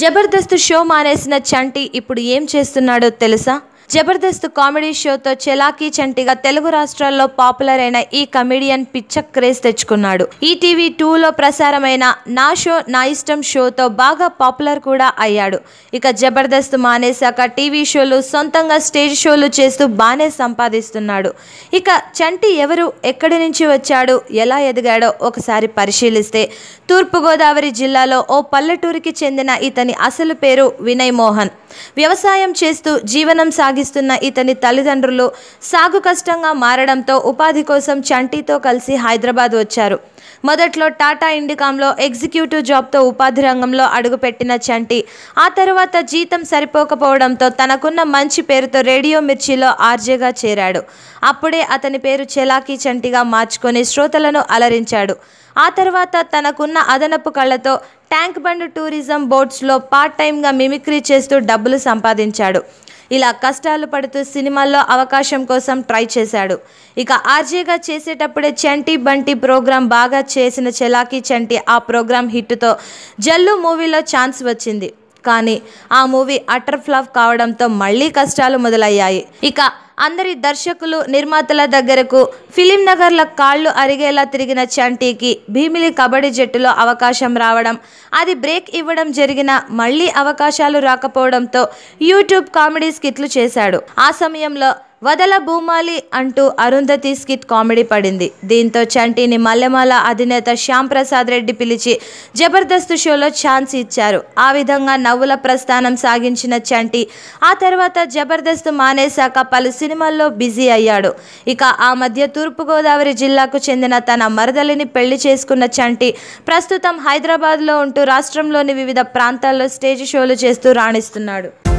Jabardasth show మానేసిన చంటి ఇప్పుడు ఏం చేస్తున్నాడో తెలుసా జబర్దస్త్ కామెడీ షోతో చెలాకీ చంటిగా తెలుగు రాష్ట్రాల్లో పాపులర్ అయిన ఈ కమెడియన్ పిచ్చ క్రేజ్ తెచ్చుకున్నాడు ఈటీవీ టూలో ప్రసారమైన నా షో నా ఇష్టం షోతో బాగా పాపులర్ కూడా అయ్యాడు ఇక జబర్దస్త్ మానేశాక టీవీ షోలు సొంతంగా స్టేజ్ షోలు చేస్తూ బాగానే సంపాదిస్తున్నాడు ఇక చంటి ఎవరు ఎక్కడి నుంచి వచ్చాడు ఎలా ఎదిగాడో ఒకసారి పరిశీలిస్తే తూర్పుగోదావరి జిల్లాలో ఓ పల్లెటూరికి చెందిన ఇతని అసలు పేరు వినయ్ మోహన్ వ్యవసాయం చేస్తూ జీవనం సాగి సాగిస్తున్న ఇతని తల్లిదండ్రులు సాగు కష్టంగా మారడంతో ఉపాధి కోసం చంటీతో కలిసి హైదరాబాద్ వచ్చారు మొదట్లో టాటా ఇండికాంలో ఎగ్జిక్యూటివ్ జాబ్తో ఉపాధి రంగంలో అడుగుపెట్టిన చంటి ఆ తర్వాత జీతం సరిపోకపోవడంతో తనకున్న మంచి పేరుతో రేడియో మిర్చిలో ఆర్జేగా చేరాడు అప్పుడే అతని పేరు చెలాకీ చంటిగా మార్చుకొని శ్రోతలను అలరించాడు ఆ తర్వాత తనకున్న అదనపు కళ్ళతో ట్యాంక్ బండ్ టూరిజం బోట్స్లో పార్ట్ టైంగా మిమిక్రీ చేస్తూ డబ్బులు సంపాదించాడు ఇలా కష్టాలు పడుతూ సినిమాల్లో అవకాశం కోసం ట్రై చేశాడు ఇక ఆర్జేగా చేసేటప్పుడే చంటి బంటి ప్రోగ్రాం బాగా చేసిన చలాకీ చంటి ఆ ప్రోగ్రాం హిట్తో జల్లు మూవీలో ఛాన్స్ వచ్చింది కానీ ఆ మూవీ అటర్ ఫ్లాప్ కావడంతో మళ్ళీ కష్టాలు మొదలయ్యాయి ఇక అందరి దర్శకులు నిర్మాతల దగ్గరకు ఫిలిం నగర్ల కాళ్ళు అరిగేలా తిరిగిన చంటీకి భీమిలి కబడ్డీ జట్టులో అవకాశం రావడం అది బ్రేక్ ఇవ్వడం జరిగిన మళ్ళీ అవకాశాలు రాకపోవడంతో యూట్యూబ్ కామెడీ స్కిట్లు చేశాడు ఆ సమయంలో వదల భూమాలి అంటూ అరుంధతి స్కిట్ కామెడీ పడింది దీంతో చంటిని మల్లెమాల అధినేత శ్యామ్ ప్రసాద్ రెడ్డి పిలిచి జబర్దస్త్ షోలో ఛాన్స్ ఇచ్చారు ఆ విధంగా నవ్వుల ప్రస్థానం సాగించిన చంటి ఆ తర్వాత జబర్దస్త్ మానేశాక పలు సినిమాల్లో బిజీ అయ్యాడు ఇక ఆ మధ్య తూర్పుగోదావరి జిల్లాకు చెందిన తన మరదలిని పెళ్లి చేసుకున్న చంటి ప్రస్తుతం హైదరాబాద్లో ఉంటూ రాష్ట్రంలోని వివిధ ప్రాంతాల్లో స్టేజ్ షోలు చేస్తూ రాణిస్తున్నాడు